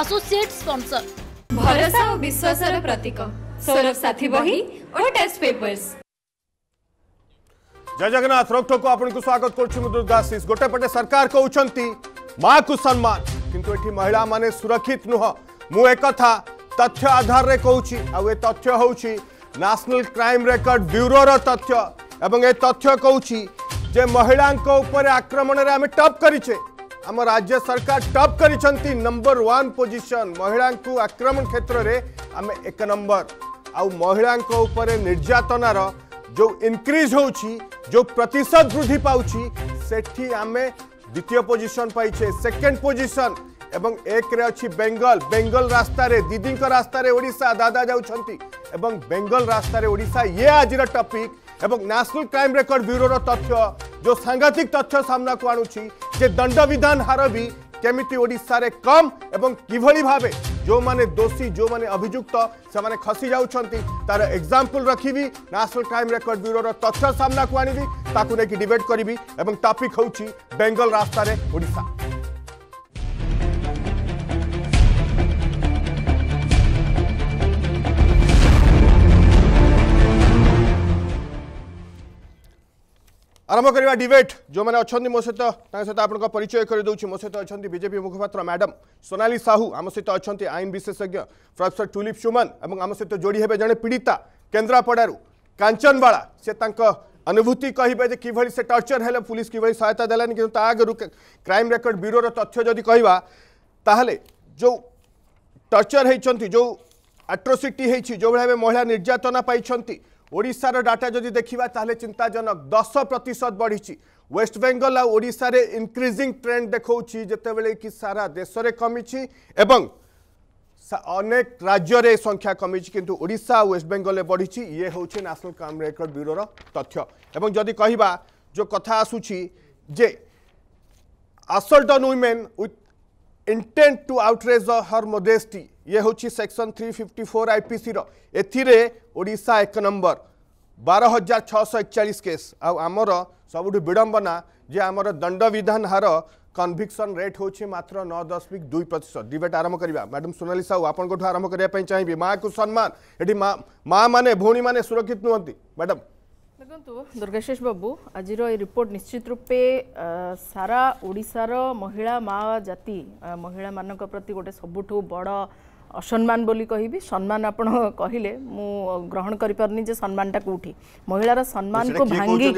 Associate sponsor भरोसा और विश्वास का प्रतीक सौरभ साथी बही और टेस्ट पेपर्स जय जगन्नाथ रोकठोक आपको स्वागत करशीष गोटे पटे सरकार कहते माँ को सम्मान किंतु ये महिला माने सुरक्षित नुह मु एक तथ्य आधार में कहि आथ्य हूँ नेशनल क्राइम रेकर्ड ब्यूरो तथ्य एवं ये तथ्य कौच महिला आक्रमण में आम टप करे आम राज्य सरकार टप कर नंबर वन पोजिशन महिला आक्रमण क्षेत्र में आम एक नंबर आउ महिला निर्यातनार जो इनक्रिज हो जो प्रतिशत वृद्धि पाँच से आम द्वितीय पोजिशन पाइछे सेकेंड पोजिशन এবং একরে অছি बेंगल বেঙ্গল রাস্তায় দিদি रास्त ওড়শা दादा যাচ্ছেন बेंगल रास्त রাস্তায় ওড়শা ইয়ে আজির টপিক এবং ন্যাশনাল ক্রাইম রেকর্ড तथ्य তথ্য যে সাংঘাতিক তথ্য সামনাকু আনুছি যে দণ্ডবিধান হার বি কেমিতি ওড়িশার কম এবং কিভাবে ভাবে ଯେଉଁମାନେ ଦୋଷୀ ଯେଉଁମାନେ ଅଭିଯୁକ୍ତ ସେମାନେ ଖସି ଯାଉଛନ୍ତି ତାର ଏକ୍ଜାମ୍ପଲ୍ ରଖିବି ନ୍ୟାସନାଲ୍ କ୍ରାଇମ୍ ରେକର୍ଡ ବ୍ୟୁରୋର ତଥ୍ୟ ସାମ୍ନାକୁ ଆଣିବି ତାକୁ ନେଇକି ଡିବେଟ୍ କରିବି ଏବଂ ଟପିକ୍ ହେଉଛି ବେଙ୍ଗଲ ରାସ୍ତାରେ ଓଡ଼ିଶା आरंभ करवा डिबेट जो मैंने अच्छा मो सहित सहित आपका परिचय करदे मो सहित अच्छा बीजेपी मुखपात्र मैडम सोनाली साहू आम सहित अच्छा आईन विशेषज्ञ प्रफेसर टुलिप सुमन और आम सहित जोड़ी हे जड़े पीड़िता केन्द्रापड़ कांचनवाला से अनुभूति कहे कि से टर्चर है पुलिस कि सहायता देलानी कि आगु क्राइम रेकर्ड ब्यूरो तथ्य जदि कह जो टर्चर होती जो आट्रोसीटी हो जो भाई महिला निर्यातना पाई ওড়িশার ডাটা যদি দেখা তাহলে চিন্তাজনক দশ প্রতিশত বড়িছি ওয়েস্টবেঙ্গল আଓଡ଼ିଶାর ইনক্রিজিং ট্রেন্ড দেখাচ্ছি যেতবে কি সারা দেশে কমিছি এবং অনেক রাজ্যের এই সংখ্যা কমিছে কিন্তু ওড়িশা ওয়েস্টবেঙ্গলে বড়িছি ইয়ে হচ্ছে ন্যাশনাল ক্রাইম রেকর্ড ব্যুরোর তথ্য এবং যদি কহবা যে কথা আসুছি যে assault on women with intent to outrage her modesty ଇଏ ହେଉଛି ସେକ୍ସନ୍ ଥ୍ରୀ ଫିଫ୍ଟି ଫୋର୍ ଆଇପିସିର ଏଥିରେ ଓଡ଼ିଶା ଏକ ନମ୍ବର ବାର ହଜାର ଛଅଶହ ଏକଚାଳିଶ କେସ୍ ଆଉ ଆମର ସବୁଠୁ ବିଡ଼ମ୍ବନା ଯେ ଆମର ଦଣ୍ଡବିଧାନ ହାର କନଭିକ୍ସନ୍ ରେଟ୍ ହେଉଛି ମାତ୍ର ନଅ ଦଶମିକ ଦୁଇ ପ୍ରତିଶତ ଡିବେଟ୍ ଆରମ୍ଭ କରିବା ମ୍ୟାଡ଼ାମ୍ ସୋନାଲି ସାହୁ ଆପଣଙ୍କଠୁ ଆରମ୍ଭ କରିବା ପାଇଁ ଚାହିଁବି ମାଆକୁ ସମ୍ମାନ ଏଠି ମାଆମାନେ ଭଉଣୀମାନେ ସୁରକ୍ଷିତ ନୁହନ୍ତି ମ୍ୟାଡ଼ାମ୍ ଦେଖନ୍ତୁ ଦୁର୍ଗାଶିଷ ବାବୁ ଆଜିର ଏ ରିପୋର୍ଟ ନିଶ୍ଚିତ ରୂପେ ସାରା ଓଡ଼ିଶାର ମହିଳା ମା ଜାତି ମହିଳାମାନଙ୍କ ପ୍ରତି ଗୋଟେ ସବୁଠୁ ବଡ଼ অসম্মান বলে কহবি সম্মান আপনার কহিলে মু গ্রহণ করে পারি যে সম্মানটা কোটি মহিলার সম্মান কু ভাঙ্গি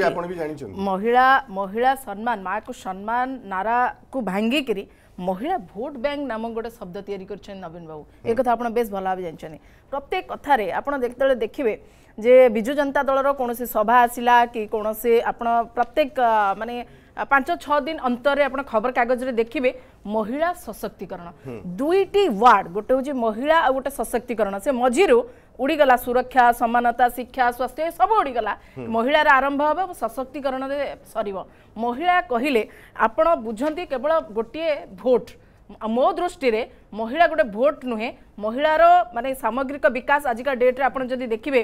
মহিলা মহিলা সম্মান মা কু সম্মান নারা কু ভাঙ্গিকি মহিলা ভোট ব্যাঙ্ক নামক গোটে শব্দ তৈরি করছেন নবীন বাবু এ কথা আপনার বেশ ভালো ভাবে জানিছেন প্রত্যেক কথার আপনার যেত দেখবে যে বিজু জনতা দলর কোণী সভা আসিলা কি কোণী আপনার প্রত্যেক মানে ପାଞ୍ଚ ଛଅ ଦିନ ଅନ୍ତରରେ ଆପଣ ଖବରକାଗଜରେ ଦେଖିବେ ମହିଳା ସଶକ୍ତିକରଣ ଦୁଇଟି ୱାର୍ଡ ଗୋଟେ ହେଉଛି ମହିଳା ଆଉ ଗୋଟେ ସଶକ୍ତିକରଣ ସେ ମଝିରୁ ଉଡ଼ିଗଲା ସୁରକ୍ଷା ସମାନତା ଶିକ୍ଷା ସ୍ୱାସ୍ଥ୍ୟ ଏସବୁ ଉଡ଼ିଗଲା ମହିଳାର ଆରମ୍ଭ ହେବ ସଶକ୍ତିକରଣରେ ସରିବ ମହିଳା କହିଲେ ଆପଣ ବୁଝନ୍ତି କେବଳ ଗୋଟିଏ ଭୋଟ୍ ମୋ ଦୃଷ୍ଟିରେ ମହିଳା ଗୋଟେ ଭୋଟ୍ ନୁହେଁ ମହିଳାର ମାନେ ସାମଗ୍ରିକ ବିକାଶ ଆଜିକା ଡେଟ୍ରେ ଆପଣ ଯଦି ଦେଖିବେ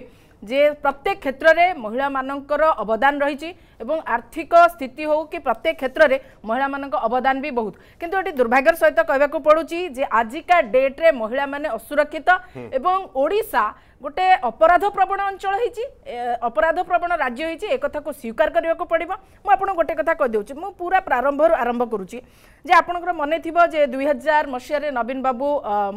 ଯେ ପ୍ରତ୍ୟେକ କ୍ଷେତ୍ରରେ ମହିଳାମାନଙ୍କର ଅବଦାନ ରହିଛି ଏବଂ ଆର୍ଥିକ ସ୍ଥିତି ହେଉ କି ପ୍ରତ୍ୟେକ କ୍ଷେତ୍ରରେ ମହିଳାମାନଙ୍କ ଅବଦାନ ବି ବହୁତ କିନ୍ତୁ ଏଠି ଦୁର୍ଭାଗ୍ୟର ସହିତ କହିବାକୁ ପଡ଼ୁଛି ଯେ ଆଜିକା ଡେଟ୍ରେ ମହିଳାମାନେ ଅସୁରକ୍ଷିତ ଏବଂ ଓଡ଼ିଶା ଗୋଟେ ଅପରାଧ ପ୍ରବଣ ଅଞ୍ଚଳ ହେଇଛି ଅପରାଧ ପ୍ରବଣ ରାଜ୍ୟ ହେଇଛି ଏ କଥାକୁ ସ୍ୱୀକାର କରିବାକୁ ପଡ଼ିବ ମୁଁ ଆପଣଙ୍କୁ ଗୋଟେ କଥା କହିଦେଉଛି ମୁଁ ପୁରା ପ୍ରାରମ୍ଭରୁ ଆରମ୍ଭ କରୁଛି ଯେ ଆପଣଙ୍କର ମନେଥିବ ଯେ ଦୁଇ ହଜାର ମସିହାରେ ନବୀନ ବାବୁ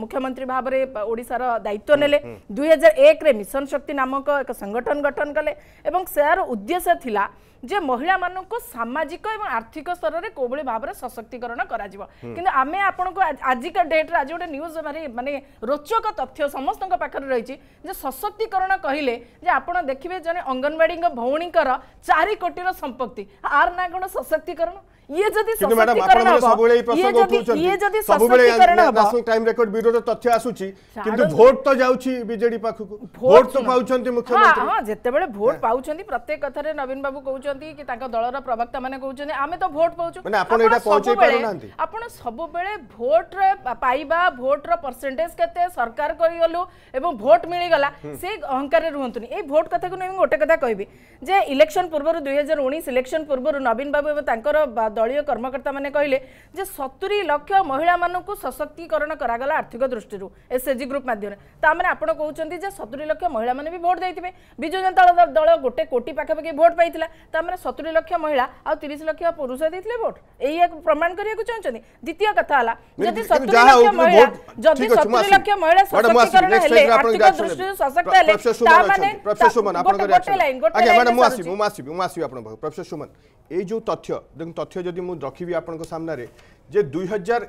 ମୁଖ୍ୟମନ୍ତ୍ରୀ ଭାବରେ ଓଡ଼ିଶାର ଦାୟିତ୍ୱ ନେଲେ ଦୁଇ ହଜାର ଏକରେ ମିଶନ ଶକ୍ତି ନାମକ ଏକ ସଂଗଠନ ଗଠନ କଲେ ଏବଂ ସେ ଉଦ୍ଦେଶ୍ୟ ଥିଲା ଯେ ମହିଳାମାନଙ୍କୁ ସାମାଜିକ ଏବଂ ଆର୍ଥିକ ସ୍ତରରେ କୋଉଭଳି ଭାବରେ ସଶକ୍ତିକରଣ କରାଯିବ କିନ୍ତୁ ଆମେ ଆପଣଙ୍କୁ ଆଜିକା ଡେଟ୍ରେ ଆଜି ଗୋଟେ ନ୍ୟୁଜ୍ ଭାରି ମାନେ ରୋଚକ ତଥ୍ୟ ସମସ୍ତଙ୍କ ପାଖରେ ରହିଛି ଯେ ସଶକ୍ତିକରଣ କହିଲେ ଯେ ଆପଣ ଦେଖିବେ ଜଣେ ଅଙ୍ଗନବାଡ଼ିଙ୍କ ଭଉଣୀଙ୍କର ଚାରି କୋଟିର ସମ୍ପତ୍ତି ଆର ନା କ'ଣ ସଶକ୍ତିକରଣ ଇଏ ଯଦି ସଶକ୍ତିକରଣ ହବ ଇଏ ଯଦି ଇଏ ଯଦି ସଶକ୍ତିକରଣ ହବ ନ୍ୟାସନାଲ କ୍ରାଇମ ରେକର୍ଡ ବ୍ୟୁରୋର ତଥ୍ୟ ଆସୁଛି କିନ୍ତୁ ଭୋଟ ତ ଯାଉଛି ବିଜେଡି ପାଖକୁ ଭୋଟ ତ ପାଉଛନ୍ତି ମୁଖ୍ୟମନ୍ତ୍ରୀ ହଁ ଯେତେବେଳେ ଭୋଟ ପାଉଛନ୍ତି ପ୍ରତ୍ୟେକ କଥାରେ ନବୀନ ବାବୁ କହୁଛନ୍ତି କି ତାଙ୍କ ଦଳର ପ୍ରବକ୍ତା ମାନେ କହୁଛନ୍ତି ଆମେ ତ ଭୋଟ ପାଉଛୁ ମାନେ ଆପଣ ଏଇଟା ପହଞ୍ଚେଇ ପାରୁନାହାନ୍ତି ଆପଣ ସବୁବେଳେ ଭୋଟର ପାଇବା ଭୋଟର ପରସେଣ୍ଟେଜ କେତେ ସରକାର କରିଗଲୁ ଏବଂ ଭୋଟ ମିଳିଗଲା ସେ ଅହଙ୍କାରରେ ରୁହନ୍ତୁନି ଏଇ ଭୋଟ କଥାକୁ ନେଇ ମୁଁ ଗୋଟେ କଥା କହିବି ଯେ ଇଲେକ୍ସନ ପୂର୍ବରୁ ଦୁଇ ହଜାର ଉଣେଇଶ ଇଲେକ୍ସନ ପୂର୍ବରୁ ନବୀନ ବାବୁ ଏବଂ ତାଙ୍କର ଦଳୀୟ କର୍ମକର୍ତ୍ତାମାନେ କହିଲେ ଯେ ସତୁରି ଲକ୍ଷ ମହିଳାମାନଙ୍କୁ ସଶକ୍ତିକରଣ କରାଗଲା ଆର୍ଥିକ ଦୃଷ୍ଟିରୁ ଏସ୍ଏଚ୍ଜି ଗ୍ରୁପ୍ ମାଧ୍ୟମରେ ତାମାନେ ଆପଣ କହୁଛନ୍ତି ଯେ ସତୁରି ଲକ୍ଷ ମହିଳାମାନେ ବି ଭୋଟ ଦେଇଥିବେ ବିଜୁ ଜନତା ଦଳ ଗୋଟେ କୋଟି ପାଖାପାଖି ଭୋଟ ପାଇଥିଲା ତାମାନେ ସତୁରି ଲକ୍ଷ ମହିଳା ଆଉ ତିରିଶ ଲକ୍ଷ ପୁରୁଷ ଦେଇଥିଲେ ଭୋଟ ଏଇଆକୁ ପ୍ରମାଣ କରିବାକୁ ଚାହୁଁଛନ୍ତି ଦ୍ୱିତୀୟ କଥା ହେଲା ଯଦି ସତୁରି ଲକ୍ଷ ମହିଳା ଯଦି ସତୁରି ଲକ୍ଷ ମହିଳା ସଶକ୍ତିକରଣ ହେଲେ ଆର୍ଥିକ ଦୃଷ୍ଟିରୁ ସଶକ୍ତ ହେଲେ ତାମାନେ ଗୋଟେ ଲାଇନ୍ ଗୋଟେ ଲାଇନ୍ ମୁଁ ଆସିବି ମୁଁ ଆସିବି ମୁଁ ଆସିବି ଆପଣଙ୍କ ପାଖକୁ ପ୍ରଫେସର ସୁମନ এই যে তথ্য দেখুন তথ্য যদি মু রাখবি আপনার সামনে যে দুই হাজার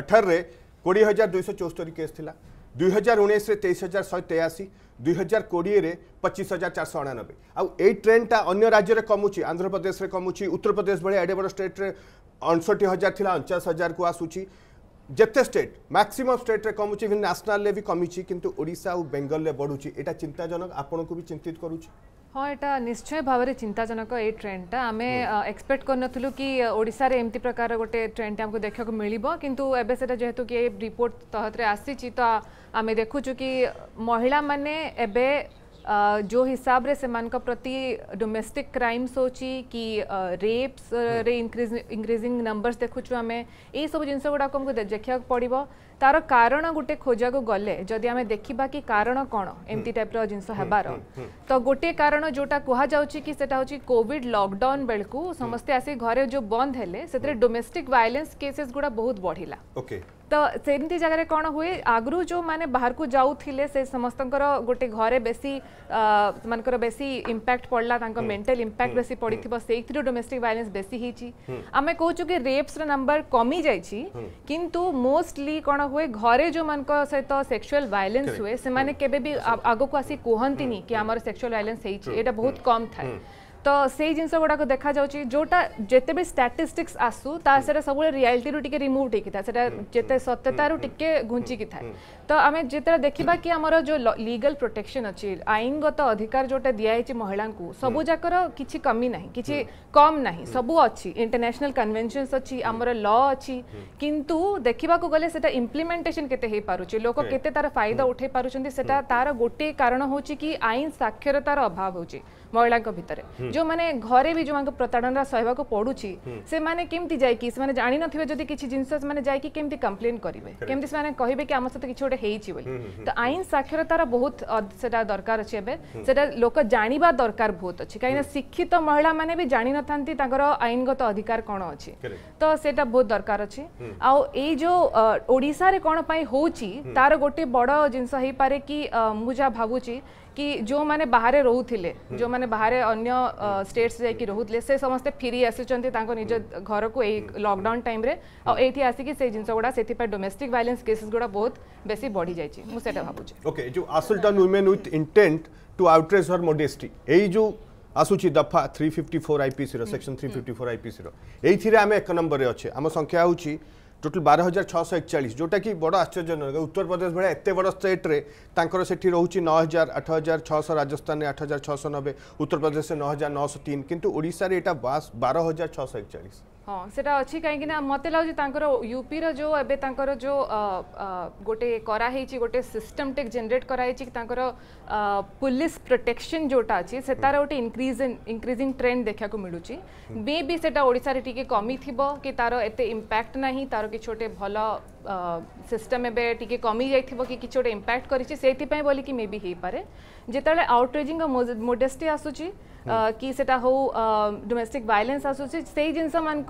অঠরের কোড়ি হাজার দুইশ চৌস্তরি কেস লা দুই হাজার উনিশে তেইশ হাজার শহে তেয়াশি দুই হাজার কোড়িয়ে পঁচিশ হাজার চারশো অনানবে এই ট্রেন্ডটা অন্য রাজ্যের কমুচি আন্ধ্রপ্রদেশের কমুচি উত্তরপ্রদেশ ভাই এডে বড় স্টেট্রে অনষট্টি হাজার লা অনচাশ হাজার কু আসুচি যেতে স্টেট ম্যাক্সিমম স্টেট্রে কমুচি ন্যাশনাল বি কমিছি কিন্তু ওড়শা ও বেঙ্গলের বড়ুচি এটা চিন্তাজনক আপনার চিন্তিত করুছি হয় এটা নিশ্চয় ভাবে চিন্তাজনক এই ট্রেনটা আমি এক্সপেক্ট করন তুলু কি ওড়িশা রে এমতি প্রকার গটে ট্রেন টাইম কো দেখা কো মিলিবা কিন্তু এবে সেটা যেতো কি রিপোর্ট তহত রে আসি চি তা আমি দেখোচু কি মহিলা মানে এবে জো হিসাব রে সেমন কা প্রতি ডোমেস্টিক ক্রাইম সোচি কি রেপস রে ইনক্রিজ ইনগ্রেজিং 넘বারস দেখোচু আমি এই সব জিনস কো ডাকম কো দেখা পড়িব तार कारण गोटे खोजा को गले जदि आम देखा कि कारण कौन एम टाइप रिन हबार तो गोटे कारण जोटा कहता हूँ कॉविड लकडउन बेलू समस्ते आस घर जो बंद है डोमेस्टिक वायलेंस केसेस गुड़ा बहुत बढ़ला तो सेमती जगह कौन हुए आगु जो मैंने बाहर को जाऊे से समस्त गोटे घरे बेस मानकर बेस इंपैक्ट पड़ा मेंटल इंपैक्ट बेस पड़ थोड़ी से डोमेस्टिक वायलेंस बेसी आम कौ कि रेप्स रेप्सर नंबर कमी जाइए किंतु मोस्टली कौन हुए घरे जो मान सहित सेक्सुअल वायलेंस हुए से माने केबे भी आगो को आसी कोहंती नी कि हमर सेक्सुआल वायलेंस हे छि एटा बहुत hmm. कम था hmm. तो से जिनस गुड़ाक देखा जाऊँगी जोटा जिते भी स्टाटिस्टिक्स आसू ता सब रियालीटी रिमूव टेकी था जिते सत्यतारू टे घुंची hmm. था तो आम जिते देखा कि आमर जो लीगल प्रोटेक्शन अच्छी आईनगत अधिकार जो दिखाई महिला को सबू जाक किसी कमी ना कि कम ना सब अच्छी इंटरनेशनल कन्वेनसन अच्छी आम ल अच्छी किंतु देखा गले इम्प्लीमेंटेसन के पार्चे लोक के फायदा उठे पार्टी तार गोटे कारण हूँ आईन साक्षरतार अभाव हूँ महिला भितर जो मैंने घरे भी जो मैं प्रताड़ना सहवा को पड़ू से मैंने केमती जाए कि जानते जिन जाए कि कम्प्लेन करेंगे कमी हैं कि आम सहित किसी ହେଇଛି ବୋଲି ତ ଆଇନ ସାକ୍ଷରତାର ବହୁତ ସେଟା ଦରକାର ଅଛି ଏବେ ସେଟା ଲୋକ ଜାଣିବା ଦରକାର ବହୁତ ଅଛି କାହିଁକିନା ଶିକ୍ଷିତ ମହିଳାମାନେ ବି ଜାଣିନଥାନ୍ତି ତାଙ୍କର ଆଇନଗତ ଅଧିକାର କ'ଣ ଅଛି ତ ସେଟା ବହୁତ ଦରକାର ଅଛି ଆଉ ଏଇ ଯେଉଁ ଓଡ଼ିଶାରେ କ'ଣ ପାଇଁ ହେଉଛି ତାର ଗୋଟେ ବଡ଼ ଜିନିଷ ହେଇପାରେ କି ମୁଁ ଯାହା ଭାବୁଛି कि जो मैंने बाहर रोते जो मैंने बाहर अग स्टेट्स रोते से समस्ते फिरी आसुच्चर निज घर को ये लकडाउन टाइम आई आसिक जिन गुड़ा से डोमेस्टिक भाइलेन्स केसेस गुड़ा बहुत बेस बढ़ी जाए मुझे भावुँ ओके जो assault on women with intent to outrage her modesty ये जो आसूरी दफा three fifty four IPC section three fifty four IPC रही आम एक नंबर अच्छे आम संख्या हूँ ଟୋଟାଲ ବାର ହଜାର ଛଅଶହ ଏକଚାଳିଶ ଯେଉଁଟାକି ବଡ଼ ଆଶ୍ଚର୍ଯ୍ୟଜନକ ଉତ୍ତରପ୍ରଦେଶ ଭଳିଆ ଏତେ ବଡ଼ ଷ୍ଟେଟ୍ରେ ତାଙ୍କର ସେଠି ରହୁଛି ନଅ ହଜାର ଆଠ ହଜାର ଛଅଶହ ରାଜସ୍ଥାନରେ ଆଠ ହଜାର ଛଅଶହ ନବେ ଉତ୍ତରପ୍ରଦେଶରେ ନଅ ହଜାର ନଅଶହ ତିନି କିନ୍ତୁ ଓଡ଼ିଶାରେ ଏଇଟା ବାର ହଜାର ଛଅଶହ ଏକଚାଳିଶ हाँ से अच्छी कहीं मत लगे यूपी रो एर जो गोटे कराई गोटे सिस्टम सिस्टमटेक् जेनेट कराई पुलिस प्रोटेक्शन जोटा अच्छे से तार गोटे इनक्रिज इनक्रीजिंग ट्रेंड देखा मिलूँ मे बी सेड़शार कमी थी कि तार एत इंपैक्ट ना तार कि गोटे भल सिम ए कमी जाइए कि किसी गोटे इंपैक्ट कर मे बी हो पाए जो आउटरेजिंग मोडेस्टी आसूसी कि सेटा हो डोमेस्टिक वायलेंस आसुचे से जिनस मानक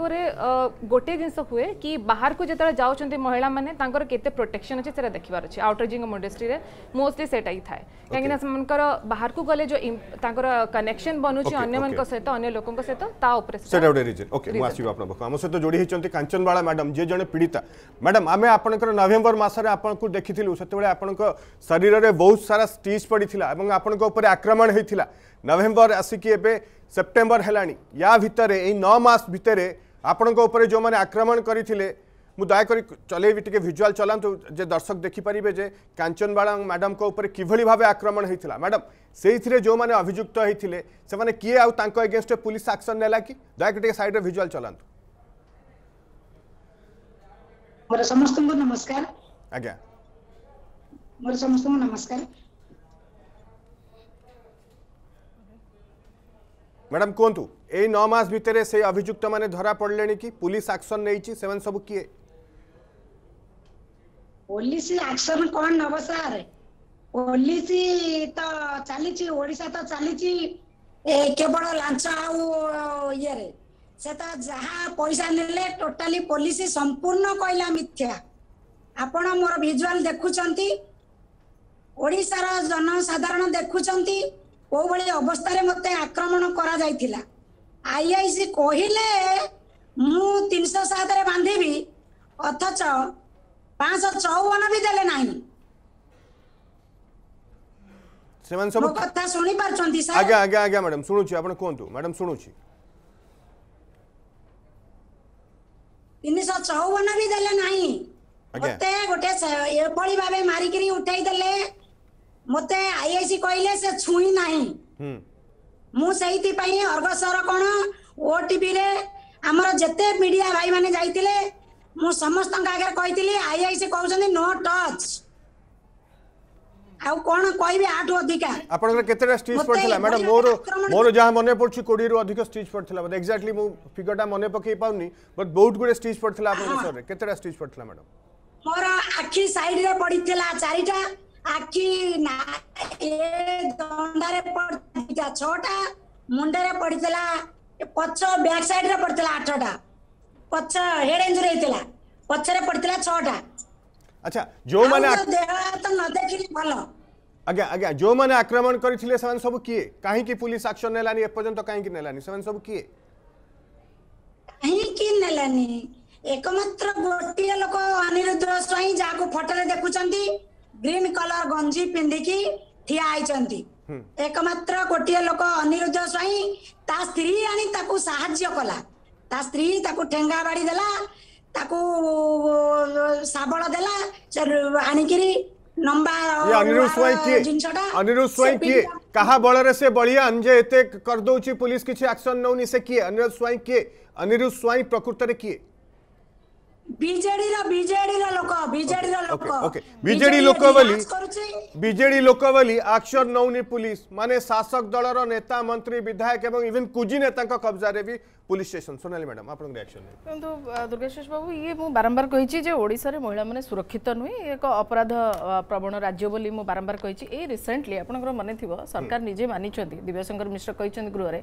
गोटे जिनस हुए कि बाहर को जिते जाऊँच महिला मैंने के प्रोटेक्शन अच्छे देखार अच्छे आउटरजिंग मोडेस्ट्री में मोस्टली सेटा ही था कहीं okay. बाहर को गले जो कनेक्शन बनुच्च अन्य सहित अन्य लोकों सहित आम सहित जोड़ी होती कांचन बाला मैडम जे जन पीड़िता मैडम आम आप नवेम्बर मसक देखी से आप शरीर में बहुत सारा स्टीच पड़ी और आपण आक्रमण होता नवेम्बर आसिक सेप्टेम्बर है या भितर यही नौमास भितर आपण जो मैंने आक्रमण करते मुझ दयाक चलेबी भिजुआल चलातु जे दर्शक देखिपारे कांचन बाला मैडम कि भाव आक्रमण होता मैडम से जो मैंने अभुक्त होते हैं किए आगेस्ट पुलिस आक्शन नेला कि दयाक सैड्रे भिजुआल चलातु समस्त नमस्कार आज्ञा मोर समस्त नमस्कार ମ୍ୟାଡ଼ାମ୍ କୁହନ୍ତୁ ଏଇ ନଅ ମାସ ଭିତରେ ସେ ଅଭିଯୁକ୍ତମାନେ ଧରା ପଡ଼ିଲେଣି କି ପୋଲିସ ଆକ୍ସନ ନେଇଛି ସେମାନେ ସବୁ କିଏ ପୋଲିସ ଆକ୍ସନ କଣ ନବ ସାର୍ ପୋଲିସ ତ ଚାଲିଛି ଓଡ଼ିଶା ତ ଚାଲିଛି କେବଳ ଲାଞ୍ଚ ଆଉ ଇଏରେ ସେ ତ ଯାହା ପଇସା ନେଲେ ଟୋଟାଲି ପୋଲିସ ସମ୍ପୂର୍ଣ୍ଣ କହିଲା ମିଥ୍ୟା ଆପଣ ମୋର ଭିଜୁଆଲ ଦେଖୁଛନ୍ତି ଓଡ଼ିଶାର ଜନସାଧାରଣ ଦେଖୁଛନ୍ତି କୋଉଭଳି ଅବସ୍ଥାରେ ମୋତେ ଆକ୍ରମଣ କରାଯାଇଥିଲା ଆଇଆଇସି କହିଲେ ମୁଁ ତିନିଶହ ସାତରେ ବାନ୍ଧିବି ଅଥଚ ପାଞ୍ଚଶହ ଚଉବନ ବି ଦେଲେ ନାହିଁ ସେମାନେ ସବୁ କଥା ଶୁଣି ପାରୁଛନ୍ତି ସାର୍ ଆଜ୍ଞା ଆଜ୍ଞା ଆଜ୍ଞା ମ୍ୟାଡମ୍ ଶୁଣୁଛି ଆପଣ କୁହନ୍ତୁ ମ୍ୟାଡମ୍ ଶୁଣୁଛି ତିନିଶହ ଚଉବନ ବି ଦେଲେ ନାହିଁ ଗୋଟେ ଏଭଳି ଭାବେ ମାରିକିରି ଉଠେଇ ଦେଲେ ମୋତେ ଆଇଆଇସି କହିଲେ ସେ ଛୁଇଁ ନାହିଁ ମୁଁ ସେଇଥିପାଇଁ ଅର୍ଗସର କ'ଣ ଓଟିଭିରେ ଆମର ଯେତେ ମିଡିଆ ଭାଇମାନେ ଯାଇଥିଲେ ମୁଁ ସମସ୍ତଙ୍କ ଆଗରେ କହିଥିଲି ଆଇଆଇସି କହୁଛନ୍ତି ନୋ ଟଚ୍ ଆଉ କ'ଣ କହିବି ଆଠୁ ଅଧିକା ଆପଣଙ୍କର କେତେଟା ଷ୍ଟିଚ୍ ପଡ଼ିଥିଲା ମ୍ୟାଡମ୍ ମୋର ମୋର ଯାହା ମନେ ପଡ଼ୁଛି କୋଡ଼ିଏରୁ ଅଧିକ ଷ୍ଟିଚ୍ ପଡ଼ିଥିଲା ବୋଧେ ଏକ୍ଜାକ୍ଟଲି ମୁଁ ଫିଗରଟା ମନେ ପକେଇ ପାରୁନି ବଟ୍ ବହୁତ ଗୁଡ଼େ ଷ୍ଟିଚ୍ ପଡ଼ିଥିଲା ଆପଣଙ୍କ ସରରେ କେତେଟା ଷ୍ଟିଚ୍ ପଡ଼ିଥିଲା ମ୍ୟାଡମ୍ ମୋର ଆଖି ସାଇଡ୍ରେ ପଡ଼ିଥିଲା ଚାରିଟା ଆଖି ଏ ଦଣ୍ଡାରେ ପଡ଼ିଥିଲା ଛଅଟା ମୁଣ୍ଡରେ ପଡ଼ିଥିଲା ପଛ ବ୍ୟାକ୍ ସାଇଡ୍ରେ ପଡ଼ିଥିଲା ଆଠଟା ପଛ ହେଡ୍ ଇଞ୍ଜୁରି ହେଇଥିଲା ପଛରେ ପଡ଼ିଥିଲା ଛଅଟା ଆଚ୍ଛା ଯୋଉମାନେ ଦେହ ହାତ ନ ଦେଖିଲେ ଭଲ ଆଜ୍ଞା ଆଜ୍ଞା ଯୋଉମାନେ ଆକ୍ରମଣ କରିଥିଲେ ସେମାନେ ସବୁ କିଏ କାହିଁକି ପୁଲିସ ଆକ୍ସନ ନେଲାନି ଏପର୍ଯ୍ୟନ୍ତ କାହିଁକି ନେଲାନି ସେମାନେ ସବୁ କିଏ କାହିଁକି ନେଲାନି ଏକମାତ୍ର ଗୋଟିଏ ଲୋକ ଅନିରୁଦ୍ଧ ସ୍ୱାଇଁ ଯାହାକୁ ଫଟୋରେ ଦେଖୁଛନ୍ତି ଗ୍ରୀନ୍ କଲର ଗଞ୍ଜି ପିନ୍ଧିକି ଠିଆ ହେଇଛନ୍ତି ଏକମାତ୍ର ଗୋଟିଏ ଲୋକ ଅନିରୁଦ୍ଧ ସ୍ୱାଇଁ ତା ସ୍ତ୍ରୀ ଆଣି ତାକୁ ସାହାଯ୍ୟ କଲା ତା ସ୍ତ୍ରୀ ତାକୁ ଠେଙ୍ଗା ବାଡ଼ି ଦେଲା ତାକୁ ଶାବଳ ଦେଲା ସେ ଆଣିକିରି ଲମ୍ବା ଜିନିଷଟା ଅନିରୁଦ୍ଧ ସ୍ୱାଇଁ କିଏ କାହା ବଳରେ ସେ ବଳିଆନ ଯେ ଏତେ କରିଦଉଛି ପୋଲିସ କିଛି ଆକ୍ସନ ନଉନି ସେ କିଏ ଅନିରୁଦ୍ଧ ସ୍ୱାଇଁ କିଏ ଅନିରୁଦ୍ଧ ସ୍ୱାଇଁ ପ୍ରକୃତରେ କିଏ ବିଜେଡିର ବିଜେଡିର ଲୋକ ବିଜେଡିର ଲୋକ ଓକେ ବିଜେଡି ଲୋକ ବୋଲି ବିଜେଡି ଲୋକ ବୋଲି ଆକ୍ସନ ନଉନି ପୁଲିସ ମାନେ ଶାସକ ଦଳର ନେତା ମନ୍ତ୍ରୀ ବିଧାୟକ ଏବଂ ଇଭେନ କୁଜି ନେତାଙ୍କ କବ୍ଜାରେ ବି ପୁଲିସ ଷ୍ଟେସନ ସୋନାଲି ମ୍ୟାଡାମ ଆପଣଙ୍କ ରିଆକ୍ସନ କିନ୍ତୁ ଦୁର୍ଗେଶେଷ ବାବୁ ଇଏ ମୁଁ ବାରମ୍ବାର କହିଛି ଯେ ଓଡ଼ିଶାରେ ମହିଳାମାନେ ସୁରକ୍ଷିତ ନୁହେଁ ଏକ ଅପରାଧ ପ୍ରବଣ ରାଜ୍ୟ ବୋଲି ମୁଁ ବାରମ୍ବାର କହିଛି ଏଇ ରିସେଣ୍ଟଲି ଆପଣଙ୍କର ମନେ ଥିବ ସରକାର ନିଜେ ମାନିଛନ୍ତି ଦିବ୍ୟଶଙ୍କର ମିଶ୍ର କହିଛନ୍ତି ଗୃହରେ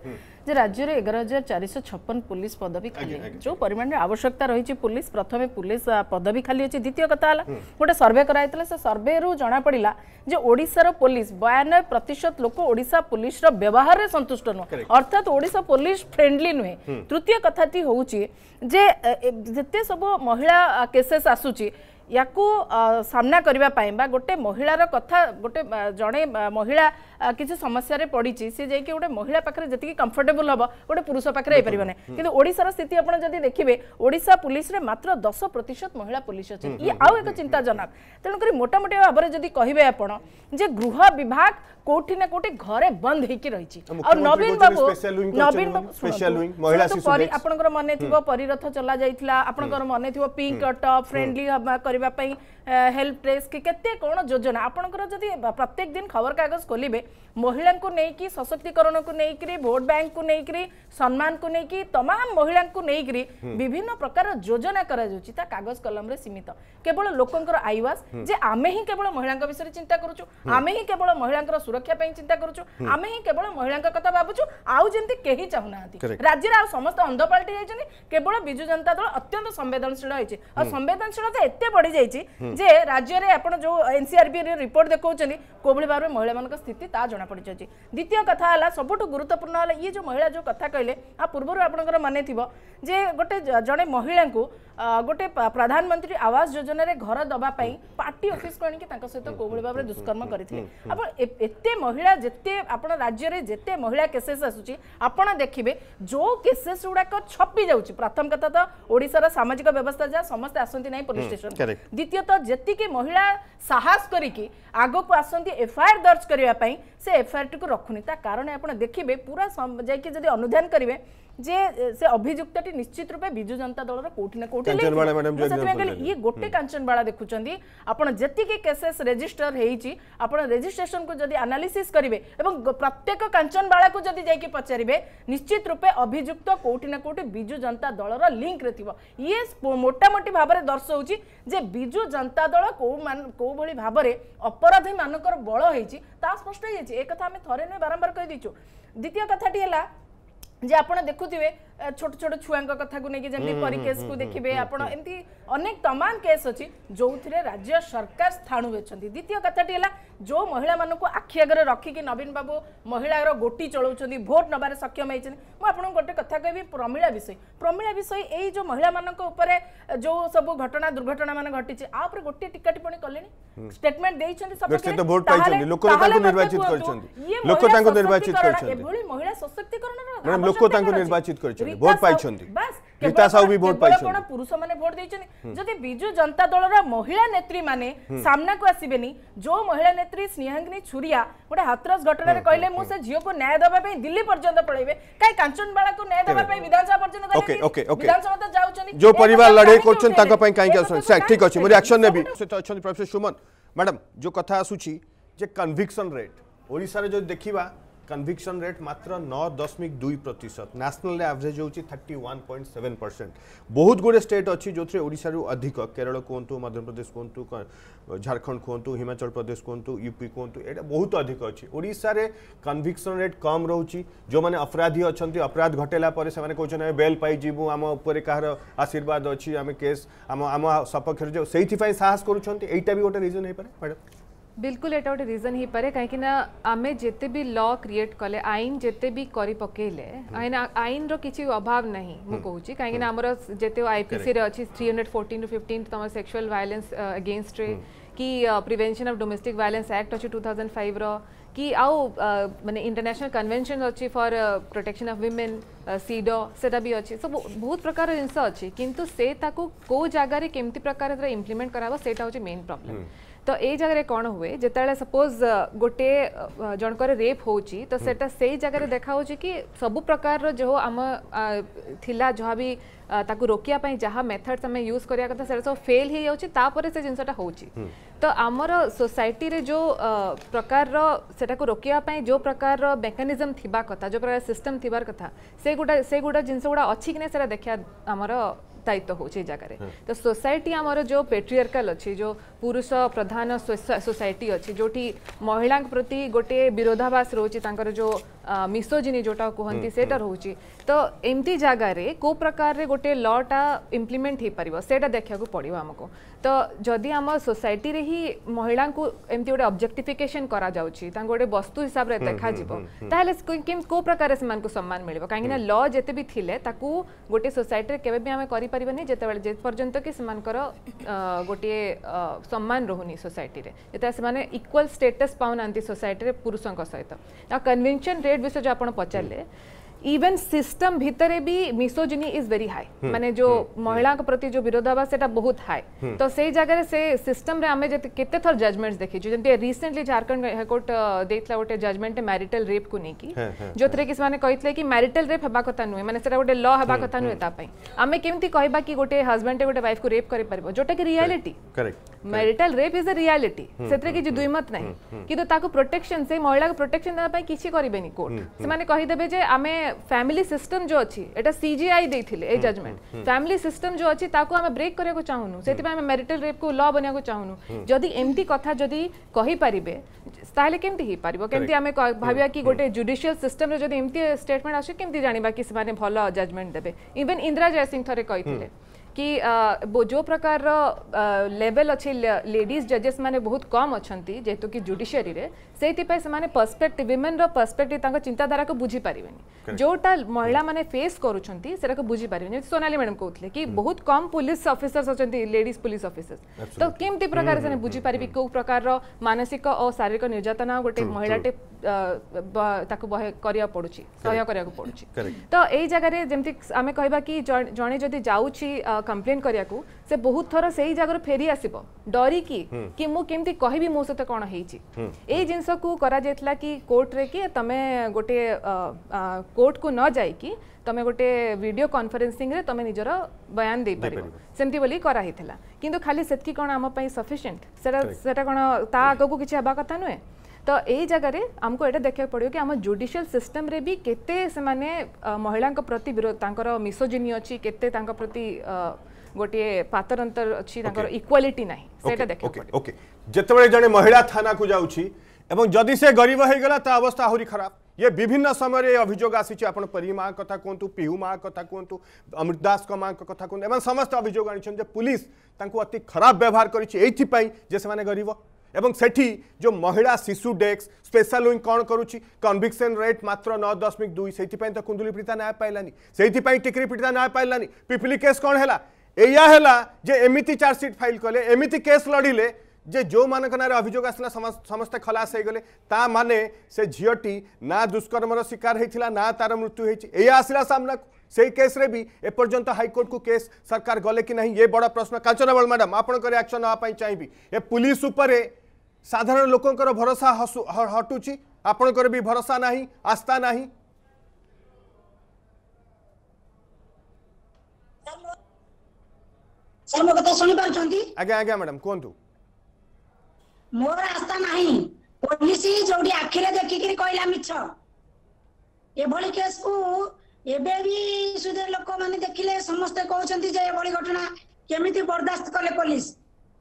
ଯେ ରାଜ୍ୟରେ ଏଗାର ହଜାର ଚାରିଶହ ଛପନ ପୁଲିସ ପଦବୀ ଖାଲି ଯେଉଁ ପରିମାଣରେ ଆବଶ୍ୟକତା ରହିଛି ପୁଲିସ ପ୍ରଥମ ପ୍ରଥମେ ପୁଲିସ ପଦବୀ ଖାଲି ଅଛି ଦ୍ୱିତୀୟ କଥା ହେଲା ଗୋଟେ ସର୍ଭେ କରାଯାଇଥିଲା ସେ ସର୍ଭେରୁ ଜଣାପଡ଼ିଲା ଯେ ଓଡ଼ିଶାର ପୋଲିସ ବୟାନବେ ପ୍ରତିଶତ ଲୋକ ଓଡ଼ିଶା ପୋଲିସର ବ୍ୟବହାରରେ ସନ୍ତୁଷ୍ଟ ନୁହେଁ ଅର୍ଥାତ୍ ଓଡ଼ିଶା ପୋଲିସ ଫ୍ରେଣ୍ଡଲି ନୁହେଁ ତୃତୀୟ କଥାଟି ହେଉଛି ଯେ ଯେତେ ସବୁ ମହିଳା କେସେସ୍ ଆସୁଛି ୟାକୁ ସାମ୍ନା କରିବା ପାଇଁ ବା ଗୋଟେ ମହିଳାର କଥା ଗୋଟେ ଜଣେ ମହିଳା କିଛି ସମସ୍ୟାରେ ପଡ଼ିଛି ସେ ଯାଇକି ଗୋଟେ ମହିଳା ପାଖରେ ଯେତିକି କମ୍ଫର୍ଟେବୁଲ୍ ହେବ ଗୋଟେ ପୁରୁଷ ପାଖରେ ହେଇପାରିବ ନାହିଁ କିନ୍ତୁ ଓଡ଼ିଶାର ସ୍ଥିତି ଆପଣ ଯଦି ଦେଖିବେ ଓଡ଼ିଶା ପୁଲିସରେ ମାତ୍ର ଦଶ ପ୍ରତିଶତ ମହିଳା ପୁଲିସ ଅଛନ୍ତି ଇଏ ଆଉ ଏକ ଚିନ୍ତାଜନକ ତେଣୁକରି ମୋଟାମୋଟି ଭାବରେ ଯଦି କହିବେ ଆପଣ ଯେ ଗୃହ ବିଭାଗ କୋଉଠି ନା କୋଉଠି ଘରେ ବନ୍ଦ ହେଇକି ରହିଛି ଆଉ ନବୀନ ବାବୁ ନବୀନ ବାବୁ ଆପଣଙ୍କର ମନେ ଥିବ ପରିରଥ ଚଲା ଯାଇଥିଲା ଆପଣଙ୍କର ମନେ ଥିବ ପିଙ୍କ ଟପ୍ ଫ୍ରେଣ୍ଡଲି କରିବା ପାଇଁ হেল্প ডেস্ক কেতে কোণ যোজনা আপনার যদি প্রত্যেক দিন খবরকাগজ খোলবে মহিলা নেই সশক্তিকরণ নেই ভোট ব্যাঙ্ক নেই সম্মান নেই তমাম মহিলা নেই বিভিন্ন প্রকার যোজনা করা যাচ্ছে তা কাগজ কলমরে সীমিত কেবল লোকর আইওয়াস যে আমি হি কেবল মহিলা বিষয়ে চিন্তা করছু আমি হি কেবল মহিলা সুরক্ষা চিন্তা করছু আমি হি কেবল মহিলা কথা ভাবুছু আউ যেমন কে চাহু না রাজ্যের আর সমস্ত অন্ধ পাল্টি যাই কেবল বিজু জনতা দল অত্যন্ত সংবেদনশীল হয়েছে আর সংবেদনশীলতা এত বড়ি যাই ଯେ ରାଜ୍ୟରେ ଆପଣ ଯେଉଁ ଏନ୍ସିଆର୍ବିର ରିପୋର୍ଟ ଦେଖାଉଛନ୍ତି କୋଭଳି ଭାବରେ ମହିଳାମାନଙ୍କ ସ୍ଥିତି ତାହା ଜଣାପଡ଼ିଯାଉଛି ଦ୍ୱିତୀୟ କଥା ହେଲା ସବୁଠୁ ଗୁରୁତ୍ୱପୂର୍ଣ୍ଣ ହେଲା ଇଏ ଯେଉଁ ମହିଳା ଯେଉଁ କଥା କହିଲେ ଆ ପୂର୍ବରୁ ଆପଣଙ୍କର ମନେ ଥିବ ଯେ ଗୋଟେ ଜଣେ ମହିଳାଙ୍କୁ ଗୋଟେ ପ୍ରଧାନମନ୍ତ୍ରୀ ଆବାସ ଯୋଜନାରେ ଘର ଦେବା ପାଇଁ ପାର୍ଟି ଅଫିସକୁ ଆଣିକି ତାଙ୍କ ସହିତ କୋଭଳି ଭାବରେ ଦୁଷ୍କର୍ମ କରିଥିଲେ ଆପଣ ଏତେ ମହିଳା ଯେତେ ଆପଣ ରାଜ୍ୟରେ ଯେତେ ମହିଳା କେସେସ୍ ଆସୁଛି ଆପଣ ଦେଖିବେ ଯେଉଁ କେସେସ୍ ଗୁଡ଼ାକ ଛପି ଯାଉଛି ପ୍ରଥମ କଥା ତ ଓଡ଼ିଶାର ସାମାଜିକ ବ୍ୟବସ୍ଥା ଯାହା ସମସ୍ତେ ଆସନ୍ତି ନାହିଁ ପୋଲିସ ଷ୍ଟେସନ ଦ୍ୱିତୀୟତଃ ଯେତିକି ମହିଳା ସାହସ କରିକି ଆଗକୁ ଆସନ୍ତି ଏଫଆଇଆର୍ ଦର୍ଜ କରିବା ପାଇଁ ସେ ଏଫଆଇଆର୍ଟିକୁ ରଖୁନି ତା କାରଣ ଆପଣ ଦେଖିବେ ପୁରା ଯାଇକି ଯଦି ଅନୁଧ୍ୟାନ କରିବେ যে সে অভিযুক্তটি নিশ্চিত রূপে বিজু জনতা দলর কোটি না কোটি ইয়ে গোটে কাঞ্চনবাড়া দেখুছেন আপনার যেতিকি কেসেস রেজিষ্টর হয়েছি আপনার রেজিষ্ট্রেসন কু যদি আনালিসিস করবে এবং প্রত্যেক কাঞ্চনবাড়া কু যদি যাই পচারে নিশ্চিত রূপে অভিযুক্ত কোটি না কোটি বিজু জনতা দলর লিঙ্করে থিব ইয়ে মোটামোটি ভাবে দর্শাউছি যে বিজু জনতা দল কোভাবে ভাবে অপরাধী মানকর বল হয়েছি তা স্পষ্ট হয়েছে এ কথা আমি থরে নুহে বারম্বার কে দ্বিতীয় কথাটি হল যে আপনার দেখুবে ছোট ছোট ছুয়া কথা নেই যেমন পরিকেশ কু দেখবে আপনার এমনি অনেক তমাম কেস অছি যে রাজ্য সরকার স্থাণু বেছেন দ্বিতীয় কথাটি হল जो महिला ମାନଙ୍କୁ ଆଖି ଆଗରେ ରଖିକି ନବୀନ ବାବୁ ମହିଳାର ଗୋଟି ଚଳାଉଛନ୍ତି ଭୋଟ ନେବାରେ ସକ୍ଷମ ହେଇଛନ୍ତି ମୁଁ ଆପଣଙ୍କୁ ଗୋଟେ କଥା କହିବି ପ୍ରମିଳା ବିଷୟ ପ୍ରମିଳା ବିଷୟ ଏଇ ଯେଉଁ ମହିଳାମାନଙ୍କ ଉପରେ ଯେଉଁ ସବୁ ଘଟଣା ଦୁର୍ଘଟଣାମାନ ଘଟିଛି ଆ ଉପରେ ଗୋଟିଏ ଟୀକା ଟିପ୍ପଣୀ କଲେଣି ଷ୍ଟେଟମେଣ୍ଟ ଦେଇଛନ୍ତି ଏଭଳି ମହିଳା ସଶକ୍ତିକରଣର ଲୋକ ତାଙ୍କୁ ନିର୍ବାଚିତ କରିଛନ୍ତି ଭୋଟ ପାଇଛନ୍ତି ବାସ୍ ରୀତା ସାହୁ ବି ଭୋଟ ପାଇଛନ୍ତି ଆପଣ ପୁରୁଷମାନେ ଭୋଟ ଦେଇଛନ୍ତି ଯଦି ବିଜୁ ଜନତା ଦଳର ମହିଳା ନେତ୍ରୀ ମାନେ ସାମ୍ନାକୁ ଆସିବେନି ଯୋଉ ମହିଳା ନେତ୍ରୀ ସ୍ନେହାଙ୍ଗିନୀ ଛୁରିଆ ଗୋଟେ ହାଥରସ ଘଟଣାରେ କହିଲେ ମୁଁ ସେ ଝିଅକୁ ନ୍ୟାୟ ଦେବା ପାଇଁ ଦିଲ୍ଲୀ ପର୍ଯ୍ୟନ୍ତ ପଳେଇବେ କାଇଁ କାଞ୍ଚନବାଳାକୁ ନ୍ୟାୟ ଦେବା ପାଇଁ ବିଧାନସଭା ପର୍ଯ୍ୟନ୍ତ ଗଲେ ବିଧାନସଭା ତ ଯାଉଛନ୍ତି ଯୋଉ ପରିବାର ଲଢେଇ କରୁଛନ୍ତି ତାଙ୍କ ପାଇଁ କାହିଁକି ଆସୁଛନ୍ତି ସାର୍ ଠିକ ଅଛି ମୁଁ ରିଆକ୍ସନ ନେବି ସେତ ଅଛନ୍ତି ପ୍ରଫେସର ସୁମନ ମ୍ୟାଡାମ ଯୋଉ କଥା ଆସୁଛି ଯେ କନଭିକ୍ସନ ରେଟ୍ ଓଡ଼ିଶାରେ ଯଦି ଦେଖିବା कन्भिक्सन रेट मात्र नौ दशमिक दुई प्रतिशत न्यासनाल आवरेज हूँ thirty one point seven percent बहुत गुड़े स्टेट अच्छी जो थे ओडारू अधिक केरल कहतु मध्यप्रदेश कहतु झारखंड कहतु हिमाचल प्रदेश कहतु यूपी कहतु ये बहुत अधिक अच्छी ओडार कन्भिक्सन रेट कम रोचे जो मैंने अपराधी अच्छा अपराध घटेला से कहते बेल पाइबू आम उपर कह आशीर्वाद अच्छी आम केस आम आम सपक्ष से साहस करूँचा भी गोटे रिजन हो पाए मैडम बिल्कुल एटा गोटे रिजन हो पाए कहीं आम जिते भी ल क्रिएट कले आईन जिते भी कर पकेले हम्म। आईन किसी अभाव हम्म। ना मुझे कहीं जिते आईपीसी अच्छी three hundred fourteen two fifteen तुम सेक्सुआल भायलेन्स अगेन्स्ट कि prevention of domestic violence act अच्छे टू थाउजेंड फाइव कि आउ मैंने इंटरनेशनल कन्वेनसन अच्छी फर प्रोटेक्शन अफ विमेन सीड से भी अच्छे सब बहुत प्रकार जिनस अच्छी किंतु से ताकू जगार केमती प्रकार इम्प्लीमेंट कराव से मेन प्रोब्लेम तो ये जगह कौन हुए जिते सपोज गोटे जनकर रेप हो तो सेटा से जगह देखा कि सब प्रकार रो जो आम थिला जहाँ भी ताकू रोकिया जहाँ मेथड तुम यूज करा कथा सब फेल हो जाए से जिनसा हो तो आमर सोसाइटी रे जो प्रकार रो सेटा को रोकवाई जो प्रकार रो मेकानिजम थी कथा जो प्रकार सिस्टम थी कथा से गुड़ा से गुड़ा जिनस गुड़ा अच्छी ना देखा आमर दायित्व हो जगह हाँ। तो सोसाइटी आमर जो पेट्रियरकाल अच्छे जो पुरुष प्रधान सोसाइटी अच्छी जो महिला प्रति गोटे विरोधाभास रोचर जो मिसोजिनी जो कहते से तो एमती जगार कौ प्रकार गोटे लटा इम्प्लीमेंट हो पार से देखा पड़ो आमको ତ ଯଦି ଆମ ସୋସାଇଟିରେ ହିଁ ମହିଳାଙ୍କୁ ଏମିତି ଗୋଟେ ଅବଜେକ୍ଟିଫିକେସନ୍ କରାଯାଉଛି ତାଙ୍କୁ ଗୋଟେ ବସ୍ତୁ ହିସାବରେ ଦେଖାଯିବ ତାହେଲେ କୋଉ ପ୍ରକାରରେ ସେମାନଙ୍କୁ ସମ୍ମାନ ମିଳିବ କାହିଁକିନା ଲ ଯେତେ ବି ଥିଲେ ତାକୁ ଗୋଟିଏ ସୋସାଇଟିରେ କେବେ ବି ଆମେ କରିପାରିବାନି ଯେତେବେଳେ ଯେ ପର୍ଯ୍ୟନ୍ତ କି ସେମାନଙ୍କର ଗୋଟିଏ ସମ୍ମାନ ରହୁନି ସୋସାଇଟିରେ ଯେତେବେଳେ ସେମାନେ ଇକ୍ୱାଲ୍ ଷ୍ଟେଟସ୍ ପାଉନାହାନ୍ତି ସୋସାଇଟିରେ ପୁରୁଷଙ୍କ ସହିତ ଆଉ କନଭେନସନ୍ ରେଟ୍ ବିଷୟ ଯେଉଁ ଆପଣ ପଚାରିଲେ इवन सिस्टम भितरे भी मिसोजिनी इज वेरी हाई माने जो महिला प्रति जो विरोधाभास बहुत हाई तो से जगह से सिस्टम रे हमें केते थोर जजमेंट्स देखि जे रिसेंटली झारखंड हाईकोर्ट देतला ओटे जजमेंट मैरिटल रेप को नेकी जो थरे किस माने कहितले कि मैरिटल रेप हबा कथा नुए माने सेटा ओटे लॉ हबा कथा नुए ता पई हमें केमती कहबा कि गोटे हस्बैंड गोटे वाइफ को रेप करे परबो जोटा कि reality correct marital rape is a reality सेतरे कि जे दुई मत नै कि ताको प्रोटेक्शन से महिला को प्रोटेक्शन दे पई किछि करबे कोर्ट से माने कहि देबे जे हमें फैमिली सिस्टम जो अच्छी एटा सीजीआई देथिले ए जजमेंट फैमिली सिस्टम जो अच्छी ताको हम ब्रेक करे को चाहुनु सेति पय हम मैरिटल रेप को लॉ बनिया को चाहुनु जदी हम्म। एमती कथा जदी कहि परिबे ताले केमती हि परिबो केमती हम हम्म, भाबिया कि हम्म। गोटे जुडिशियल सिस्टम रे जदी एमती स्टेटमेंट आसे केमती जानिबा कि से माने भलो जजमेंट देबे इवन इंदिरा जयसिंह थरे कहिथिले कि जो प्रकार लेवल अच्छे लेडीज जजेस मैंने बहुत कम अच्छा जेहेतु कि जुडिशरी से पर्सपेक्ट विमेन रसपेक्ट चिंताधारा को बुझीपारे जोटा महिला मैंने फेस कर बुझीपारे सोनाली मैडम कहते कि hmm. बहुत कम पुलिस अफिसर्स अच्छा लेडीज पुलिस अफिसर्स तो कमी प्रकार से बुझीपारे कौ प्रकार मानसिक और शारीरिक निर्यातना गोटे महिला করা পড়ুছি সহ্য पड़ी तो यही এই जमी आम कह जड़े जदि जा कंप्लेन करिया को से बहुत थरो सही जगह फेरी आसीबो डरी की कि मु केमति कहबी मो सते कोन हेची ए जिंस को करा जेतला कि कोर्ट रे कि तमे गोटे कोर्ट को न जाय कि तमे गोटे वीडियो कॉन्फ्रेंसिंग रे तमे निजरो बयान दे परबो सेमति बोली करा किंतु खाली सेतकी कोन आमा पई सफिशिएंट सेटा सेटा कोन ता आगो को किछ हबा कथा नय तो यही जगार आमको ये देखा पड़ो कि आम जुडिशियल सिस्टम रे भी केते से महिला प्रति विरोध मिसोजिनी अच्छी केते प्रति गोटे पातर अंतर अच्छी इक्वालिटी ना सेटा देखा ओके महिला थाना को जाउची जदि से गरीब हो गला तो अवस्था आहरी खराब ये विभिन्न समय अभोग आसी परी माँ कथ कहतु पिहू माँ कथ कहतु अमृत दास माँ कथ कहतु एवं समस्त अभियोग आनी पुलिस अति खराब व्यवहार करें गरीब এবং সেটি যে মহিলা শিশু ডेक्स স্পেশাল উইং কোন করুচি কনভিকশন রেট মাত্র 9.2 সেটি পই তা কুন্ডলি প্রিতা না পাইলানি সেটি পই টিકરી পিট না পাইলানি পিপলি কেস কোন হেলা এয়া হেলা যে এমিতি চার শীট ফাইল করে এমিতি কেস লড়ইলে যে জো মানকনার অভিযোগ আসনা সমস্ত খলাস হই গলে তা মানে সে জিওটি না দুষ্কর্মর শিকার হইтила না তার মৃত্যু হইছি এয়া আসিলা সামনে সেই কেস রেবি এপর্যন্ত হাইকোর্ট কো কেস সরকার গলে কি নাহি এ বড় প্রশ্ন কাঞ্চনবালা ম্যাডাম আপন কর রিঅ্যাকশন আপাই চাইবি এ পুলিশ উপরে ସାଧାରଣ ଲୋକଙ୍କର ଭରସା ହଟୁଛି ଆପଣଙ୍କର ବି ଭରସା ନାହିଁ ଆସ୍ଥା ନାହିଁ ଆଜ୍ଞା ଆଜ୍ଞା ମ୍ୟାଡାମ କୁହନ୍ତୁ ମୋର ଆସ୍ଥା ନାହିଁ ପୋଲିସ ଯୋଉଠି ଆଖିରେ ଦେଖିକିରି କହିଲା ମିଛ ଏଭଳି କେସକୁ ଏବେ ବି ସୁଧୀର ଲୋକମାନେ ଦେଖିଲେ ସମସ୍ତେ କହୁଛନ୍ତି ଯେ ଏଭଳି ଘଟଣା କେମିତି ବରଦାସ୍ତ କଲେ ପୋଲିସ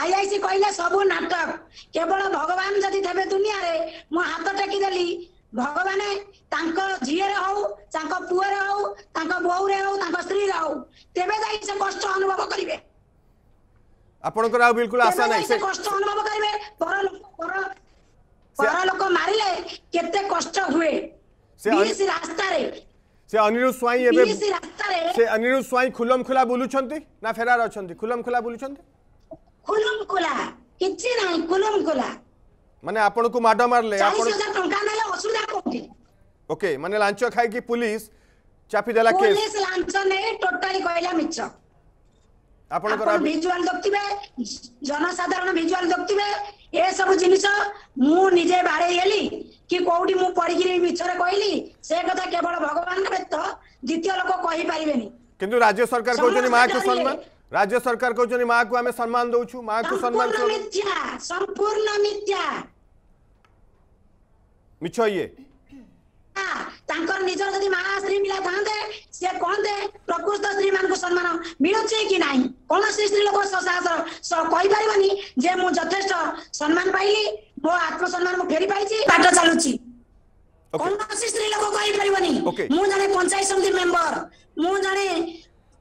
ଆଇଆଇସି କହିଲେ ସବୁ ନାଟକ କେବଳ ଭଗବାନ ଯଦି ଥେବେ ଦୁନିଆରେ ମୁଁ ହାତ ଟେକିଦେଲି ଭଗବାନ ତାଙ୍କ ଝିଅରେ ହଉ ତାଙ୍କ ପୁଅରେ ହଉ ତାଙ୍କ ବୋଉରେ ହଉ ତାଙ୍କ ସ୍ତ୍ରୀରେ ହଉ ତେବେ ଯାଇ ସେ କଷ୍ଟ ଅନୁଭବ କରିବେ ଆପଣଙ୍କର ଆଉ ବିଲକୁଲ ଆଶା ନାହିଁ ସେ କଷ୍ଟ ଅନୁଭବ କରିବେ ପର ପର ପର ଲୋକ ମାରିଲେ କେତେ କଷ୍ଟ ହୁଏ ବିଏସି ରାସ୍ତାରେ ସେ ଅନିରୁଦ୍ଧ ସ୍ୱାଇଁ ଏବେ ସେ ଅନିରୁଦ୍ଧ ସ୍ୱାଇଁ ଖୁଲମ ଖୁଲା ବୁଲୁଛନ୍ତି ନା ଫେରାର ଅଛନ୍ତି ଖୁଲମ ଖୁଲା ବୁଲୁଛନ୍ତି ଖୁଲମକୁଲା କିଛି ନାହିଁ ଖୁଲମକୁଲା ମାନେ ଆପଣଙ୍କୁ ମାଡ ମାରିଲେ ଆପଣ ଟଙ୍କା ନେଲେ ଅସୁବିଧା କୋଉଠି ଓକେ ମାନେ ଲାଞ୍ଚ ଖାଇକି ପୁଲିସ ଚାପି ଦେଲା କେସ୍ ପୁଲିସ ଲାଞ୍ଚ ନେଇ ଟୋଟାଲି କହିଲା ମିଛ ଆପଣଙ୍କର ଭିଜୁଆଲ ଦେଖଥିବେ ଜନସାଧାରଣ ଭିଜୁଆଲ ଦେଖଥିବେ ଏସବୁ ଜିନିଷ ମୁଁ ନିଜେ ବାଡ଼େଇ ହେଲି କି କୋଉଠି ମୁଁ ପଢିକିରି ମିଛରେ କହିଲି ସେ କଥା କେବଳ ଭଗବାନ ବ୍ୟତୀତ ଦ୍ୱିତୀୟ ଲୋକ କହିପାରିବେନି କିନ୍ତୁ ରାଜ୍ୟ ସରକାର କହୁଛନ୍ତି ମାକୁ ସମ୍ମାନ রাজ্য সরকার কৌছেন মা কু আমি সম্মান দৌছু মা কু সম্মান সম্পূর্ণ মিথ্যা মিছ ইয়ে তাঙ্কর নিজর যদি মা স্ত্রী মিলা থান্তে সে কহতে প্রকৃত স্ত্রী মানুষ সম্মান মিলুছে কি নাই কোনসি স্ত্রী লোক সসাহস কইপারিবনি যে মু যথেষ্ট সম্মান পাইলি মো আত্মসম্মান মু ফেরি পাইছি বাট চালুছি কোনসি স্ত্রী লোক কইপারিবনি মু জানে পঞ্চায়েত সমিতি মেম্বার মু জানে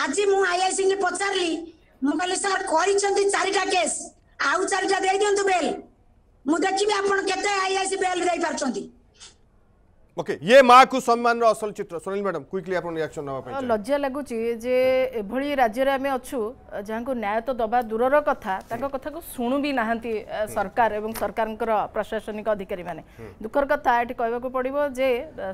ଆଜି ମୁଁ ଆଇଆଇସିଙ୍କୁ ପଚାରିଲି ମୁଁ କହିଲି ସାର୍ କରିଛନ୍ତି ଚାରିଟା କେସ୍ ଆଉ ଚାରିଟା ଦେଇଦିଅନ୍ତୁ ବେଲ୍ ମୁଁ ଦେଖିବି ଆପଣ କେତେ ଆଇଆଇସି ବେଲ୍ ଦେଇପାରୁଛନ୍ତି ওকে ইয়ে মাকু সম্মানর আসল চিত্র সোনিল ম্যাডাম কুইকলি আপনার রিয়াকশন নেওয়া পাই লজ্জা লাগুচি যে এভলি রাজ্যরে আমি অছু যাহাঙ্কু ন্যায় তো দবা দূরর কথা তাঙ্ক কথাকু শুণু বি নাহান্তি সরকার এবং সরকারঙ্কর প্রশাসনিক অধিকারী মানে দুঃখর কথা এটি কইবাকু পড়িব যে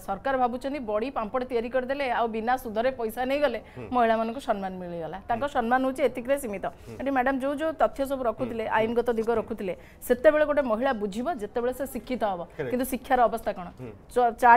সরকার ভাবুচন্তি বড়ি পাম্পড় তৈরি করে দেলে আও বিনা সুদরে পয়সা নেই গলে মহিলা মানকু সম্মান মিলি গলা তাঙ্ক সম্মান হচ্ছে এতিকরে সীমিত এটি ম্যাডাম যে যে তথ্য সব রাখুলে আইনগত দিগ রাখুলে সেতবেলে গোটে মহিলা বুঝিব যেতবেলে সে শিক্ষিত হব কিন্তু শিক্ষার অবস্থা কোন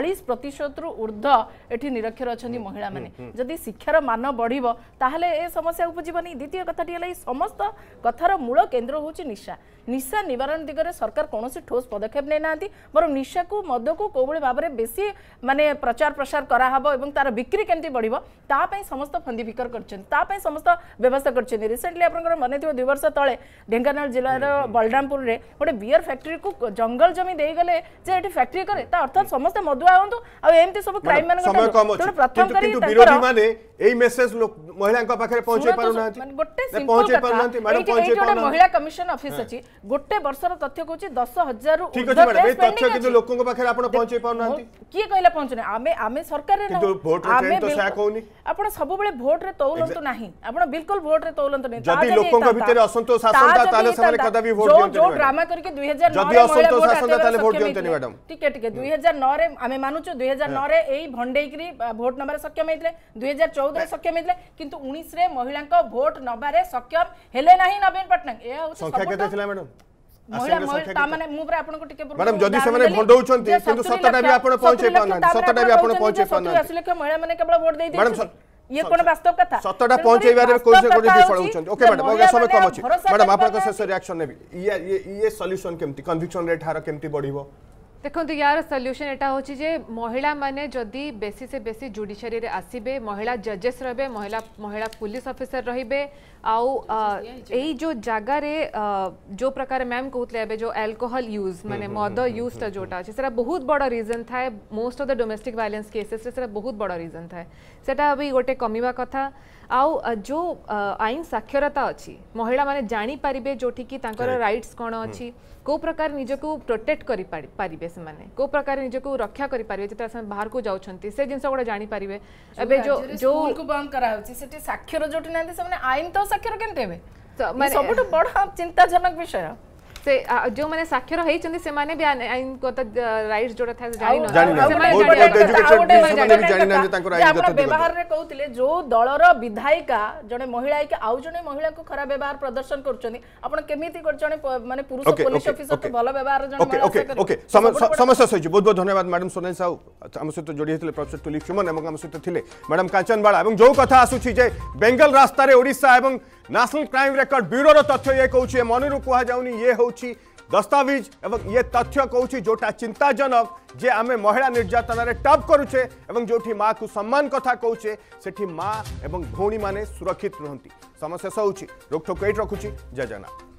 ଚାଳିଶ ପ୍ରତିଶତରୁ ଉର୍ଦ୍ଧ୍ୱ ଏଠି ନିରକ୍ଷର ଅଛନ୍ତି ମହିଳାମାନେ ଯଦି ଶିକ୍ଷାର ମାନ ବଢ଼ିବ ତାହେଲେ ଏ ସମସ୍ୟା ଉପୁଜିବନି ଦ୍ୱିତୀୟ କଥାଟି ହେଲା ଏଇ ସମସ୍ତ କଥାର ମୂଳ କେନ୍ଦ୍ର ହେଉଛି ନିଶା ନିଶା ନିବାରଣ ଦିଗରେ ସରକାର କୌଣସି ଠୋସ୍ ପଦକ୍ଷେପ ନେଇନାହାନ୍ତି ବରଂ ନିଶାକୁ ମଦକୁ କୋଉଭଳି ଭାବରେ ବେଶୀ ମାନେ ପ୍ରଚାର ପ୍ରସାର କରାହେବ ଏବଂ ତାର ବିକ୍ରି କେମିତି ବଢ଼ିବ ତା ପାଇଁ ସମସ୍ତ ଫନ୍ଦି ବିକର କରିଛନ୍ତି ତା ପାଇଁ ସମସ୍ତ ବ୍ୟବସ୍ଥା କରିଛନ୍ତି ରିସେଣ୍ଟଲି ଆପଣଙ୍କର ମନେଥିବ ଦୁଇ ବର୍ଷ ତଳେ ଢେଙ୍କାନାଳ ଜିଲ୍ଲାର ବଳରାମପୁରରେ ଗୋଟେ ବିୟର ଫ୍ୟାକ୍ଟ୍ରିକୁ ଜଙ୍ଗଲ ଜମି ଦେଇଗଲେ ଯେ ଏଠି ଫ୍ୟାକ୍ଟ୍ରି କରେ ତା ଅର୍ଥାତ୍ ସମସ୍ତେ ମଦ ଅଧୁଆ ହୁଅନ୍ତୁ ଆଉ ଏମିତି ସବୁ କ୍ରାଇମ ମାନଙ୍କ ପ୍ରଥମ କରି ମାନେ ଏଇ ମେସେଜ ମହିଳାଙ୍କ ପାଖରେ ପହଞ୍ଚାଇ ପାରୁନାହାନ୍ତି ଗୋଟେ ପହଞ୍ଚେଇ ପାରୁନାହାନ୍ତି ମ୍ୟାଡମ ପହଞ୍ଚେଇ ମହିଳା କମିଶନ ଅଫିସ ଅଛି ଗୋଟେ ବର୍ଷର ତଥ୍ୟ କହୁଛି 10000 ରୁ ଠିକ ଅଛି ଏଇ ତଥ୍ୟ କିନ୍ତୁ ଲୋକଙ୍କ ପାଖରେ ଆପଣ ପହଞ୍ଚାଇ ପାରୁନାହାନ୍ତି କିଏ କହିଲା ପହଞ୍ଚୁନି ଆମେ ଆମେ ସରକାରରେ ଆମେ ଆପଣ ସବୁବେଳେ ଭୋଟରେ ତଉଲନ୍ତୁ ନାହିଁ ଆପଣ ବିଲକୁଲ ଭୋଟରେ ତଉଲନ୍ତୁ ନାହିଁ ଯଦି ଲୋକଙ୍କ ଭିତରେ ଅସନ୍ତୋଷ ଆସନ୍ତା ତାହେଲେ ସେମାନେ କଦାପି ଭୋଟ ଦିଅନ୍ତେ ଡ୍ରାମା କରିକି 2009 ଯଦି ଅସନ୍ତୋଷ ଆସନ୍ତା ତାହେଲେ ଭୋଟ ଦିଅନ୍ତୁ ମ୍ୟାଡମ ଟିକେ ଟିକେ 2009 ରେ आम मानुचु दुई हजार नौ यही भंडेकरी भोट नबार सक्षम होते दुई हजार चौदह सक्षम होते कि उन्नीस महिला भोट नबार सक्षम हेले ना नवीन पट्टनायक यह ମ୍ୟାଡାମ ଯଦି ସେମାନେ ଭଣ୍ଡଉଛନ୍ତି କିନ୍ତୁ ସତଟା ବି ଆପଣ ପହଞ୍ଚେଇ ପାରୁନାହାନ୍ତି ସତଟା ବି ଆପଣ ପହଞ୍ଚେଇ ପାରୁନାହାନ୍ତି ଲକ୍ଷ ମହିଳା ମାନେ କେବଳ ଭୋଟ ଦେଇ ଦେଇଛନ୍ତି ଇଏ କଣ ବାସ୍ତବ କଥା ସତଟା ପହଞ୍ଚେଇବାରେ କୋଉଠି କୋଉଠି ବିଫଳ ହଉଛନ୍ତି ଓକେ ମ୍ୟାଡାମ ଅଗା ସମୟ କମ ଅଛି ମ୍ୟାଡାମ ଆପଣଙ୍କ ଶେଷ ରିଆକ୍ସନ ନେବି ଇଏ ଇଏ ସଲ୍ୟୁସନ କେମିତି କନଭିକ୍ସନ ରେଟ୍ ହାର କେମିତି ବଢିବ देखो यार सल्यूशन यहाँ हूँ जे महिला मैंने जदि बेसी से बेसी जुडिशरी आसबे महिला जजेस रे महिला महिला पुलिस अफिसर रे आउ यही जो जगार जो प्रकार मैम कहते हैं जो अल्कोहल यूज मैंने मद यूजा जोटा अच्छे से बहुत बड़ रिजन थाए most of the domestic violence cases बहुत बड़ रिजन थाए से गोटे कमी कथा आउ जो आईन साक्षरता अच्छी महिला मैंने जापर जो रईट्स कौन अच्छी कौ प्रकार निजक प्रोटेक्ट करें कौ प्रकार निजक रक्षा करेंगे बाहर को जाऊँच जिन गुड़ा जापर एवं जो जो बंद कराऊँच साक्षर जो आईन तो साक्षर के सब बड़ चिंताजनक विषय से जो माने साक्षर से माने भी को तो राइट्स जोटा था जानि न सेमाने जानि न तो तांको राइट्स जोटा व्यवहार रे कहउतिले जो दलर विधायिका जने महिला के आउ जने महिला को खराब व्यवहार प्रदर्शन करचोनी आपन केमिति कर जने माने पुरुष पुलिस ऑफिसर के भलो व्यवहार जने ओके ओके ओके समस्या तो सहि बहुत बहुत धन्यवाद मैडम सोनल साहू हम से तो जोड़ी हेतले प्रोफेसर टुलिप सुमन एवं हम से तो थिले मैडम कांचन बाड़ा एवं जो कथा आसुछि जे बंगाल रास्ता रे ओडिसा एवं नेशनल क्राइम रिकॉर्ड ब्यूरो रो तथ्य ये कहउछि मनोरु कुहा जाउनी ये हो કહું દસ્તાવેજ એવં એ તથ્ય કહું જોટા ચિંતાજનક જે આમે મહિલા નિર્યાતનારે ટપ કરુછે એવં જોઠી માકુ સન્માન કથા કહુછે સેઠી મા એવં ભૌણી માને સુરક્ષિત રહતી સમસ્યા સૌ રોકઠોક એટ રખુଛି જય જગન્નાથ